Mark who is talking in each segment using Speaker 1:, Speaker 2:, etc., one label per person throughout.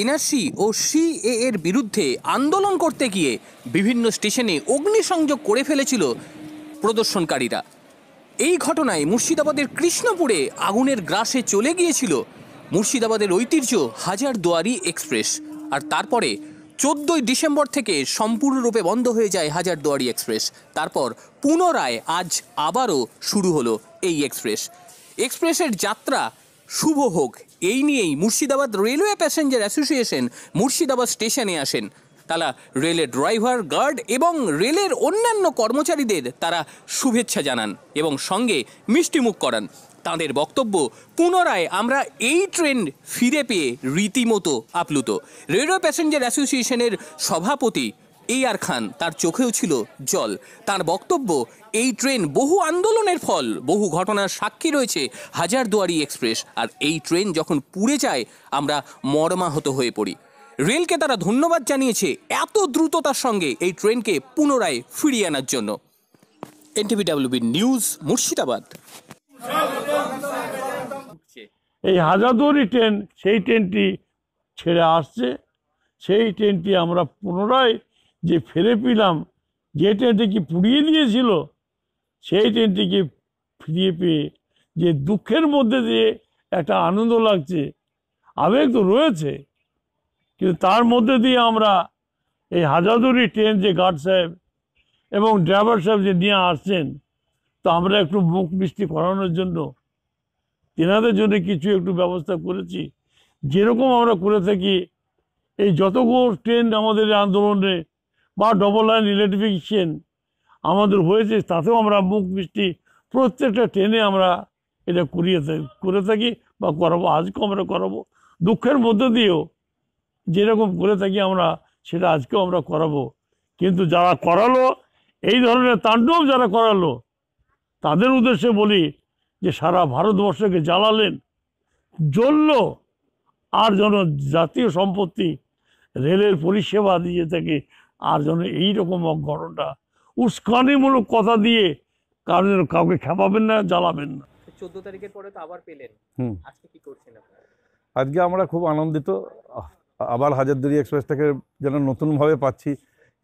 Speaker 1: NRC ও CA এর বিরুদ্ধে আন্দোলন করতে গিয়ে বিভিন্ন স্টেশনে অগ্নিসংযোগ করে ফেলেছিল প্রদর্শনকারীরা এই ঘটনায় মুর্শিদাবাদের কৃষ্ণপুরে আগুনের গ্রাসে চলে গিয়েছিল মুর্শিদাবাদের ঐতিহ্য হাজার দুয়ারি এক্সপ্রেস আর তারপরে চোদ্দই ডিসেম্বর থেকে সম্পূর্ণরূপে বন্ধ হয়ে যায় হাজার দুয়ারি এক্সপ্রেস তারপর পুনরায় আজ আবারও শুরু হলো এই এক্সপ্রেস এক্সপ্রেসের যাত্রা শুভ হোক এই নিয়েই Murshidabad railway passenger association Murshidabad স্টেশনে আসেন তারা রেলের ড্রাইভার গার্ড এবং রেলের অন্যান্য কর্মচারীদের তারা শুভেচ্ছা জানান এবং সঙ্গে মিষ্টিমুখ করান তাঁদের বক্তব্য পুনরায় আমরা এই ট্রেন ফিরে পেয়ে রীতিমতো আপ্লুত রেলওয়ে প্যাসেঞ্জার অ্যাসোসিয়েশনের সভাপতি এ আর খান তার চোখেও ছিল জল তার বক্তব্য এই ট্রেন বহু আন্দোলনের ফল বহু ঘটনার সাক্ষী রয়েছে হাজারদুয়ারি এক্সপ্রেস আর এই ট্রেন যখন পুড়ে যায় আমরা মর্মাহত হয়ে পড়ি রেলকে তারা ধন্যবাদ জানিয়েছে এত দ্রুততার সঙ্গে এই ট্রেনকে পুনরায় ফিরিয়ে আনার জন্য এনটিভিডাব্লিউবি নিউজ মুর্শিদাবাদ
Speaker 2: এই হাজারদুয়ারি ট্রেন সেই ট্রেনটি ছেড়ে আসছে সেই ট্রেনটি আমরা পুনরায় যে ফেরে পেলাম যে ট্রেনটিকে পুড়িয়ে দিয়েছিল সেই ট্রেনটিকে ফিরিয়ে পেয়ে যে দুঃখের মধ্যে দিয়ে একটা আনন্দ লাগছে আবেগ তো রয়েছে কিন্তু তার মধ্যে দিয়ে আমরা এই হাজাদুরি ট্রেন যে গার্ড সাহেব এবং ড্রাইভার সাহেব যে নিয়ে আসছেন তো আমরা একটু মুখ মিষ্টি করানোর জন্য তেনাদের জন্য কিছু একটু ব্যবস্থা করেছি যেরকম আমরা করে থাকি এই যতগুলো ট্রেন আমাদের আন্দোলনে বা ডবল লাইন ইলেকট্রিফিকেশন আমাদের হয়েছে তাতেও আমরা মুখ মিষ্টি প্রত্যেকটা ট্রেনে আমরা এটা করিয়ে থাকি করে থাকি বা করাবো আজকেও আমরা করাবো দুঃখের মধ্য দিয়েও যেরকম করে থাকি আমরা সেটা আজকেও আমরা করাবো কিন্তু যারা করালো এই ধরনের তাণ্ডব যারা করালো তাদের উদ্দেশ্যে বলি যে সারা ভারতবর্ষকে জ্বালালেন জ্বলল আর যেন জাতীয় সম্পত্তি রেলের পরিষেবা দিয়ে থাকে আর যেন এইরকম অঘটনটা উস্কানিমূলক কথা দিয়ে কারণ যেন কাউকে খেপাবেন না জ্বালাবেন না
Speaker 1: চোদ্দ তারিখের পরে তো আবার পেলেন আজকে কি করছেন
Speaker 2: আজকে আমরা খুব আনন্দিত
Speaker 3: আবার হাজারদুরি এক্সপ্রেসটাকে যেন নতুনভাবে পাচ্ছি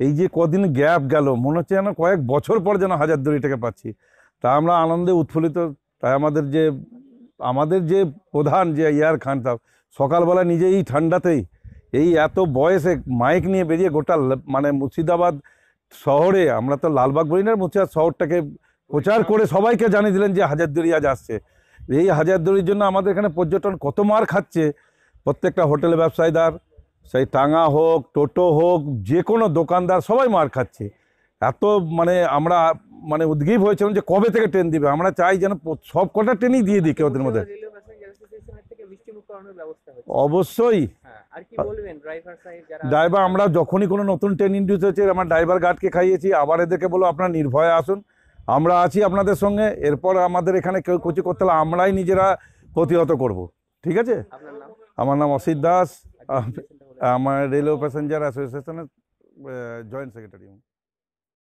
Speaker 3: এই যে কদিন গ্যাপ গেল মনে হচ্ছে যেন কয়েক বছর পর যেন হাজারদুরিটাকে পাচ্ছি তা আমরা আনন্দে উৎফুল্লিত তাই আমাদের যে আমাদের যে প্রধান যে ইয়ার খান সাহেব সকালবেলা নিজেই ঠান্ডাতেই এই এত বয়সে মাইক নিয়ে বেরিয়ে গোটা মানে মুর্শিদাবাদ শহরে আমরা তো লালবাগ বলি না মুর্শিদাবাদ শহরটাকে প্রচার করে সবাইকে জানিয়ে দিলেন যে হাজারদুয়ারি আজ আসছে এই হাজারদুয়ারির জন্য আমাদের এখানে পর্যটন কত মার খাচ্ছে প্রত্যেকটা হোটেল ব্যবসায়ীদার সেই টাঙা হোক টোটো হোক যে কোনো দোকানদার সবাই মার খাচ্ছে এত মানে আমরা মানে উদ্গীব হয়েছিলাম যে কবে থেকে ট্রেন দিবে আমরা চাই যেন সব কটা ট্রেনই দিয়ে দিই কেউ ওদের মধ্যে অবশ্যই
Speaker 1: হ্যাঁ, আর ড্রাইভার আমরা
Speaker 3: যখনই কোনো নতুন ট্রেন ইন্ডিউস হয়েছে আমার ড্রাইভার গার্ডকে খাইয়েছি আবার এদেরকে বলো আপনারা নির্ভয়ে আসুন আমরা আছি আপনাদের সঙ্গে এরপর আমাদের এখানে কেউ কিছু করতে হলে আমরাই নিজেরা প্রতিহত করব ঠিক আছে আমার নাম অসিত দাস আমার রেলওয়ে প্যাসেঞ্জার অ্যাসোসিয়েশনের জয়েন্ট সেক্রেটারি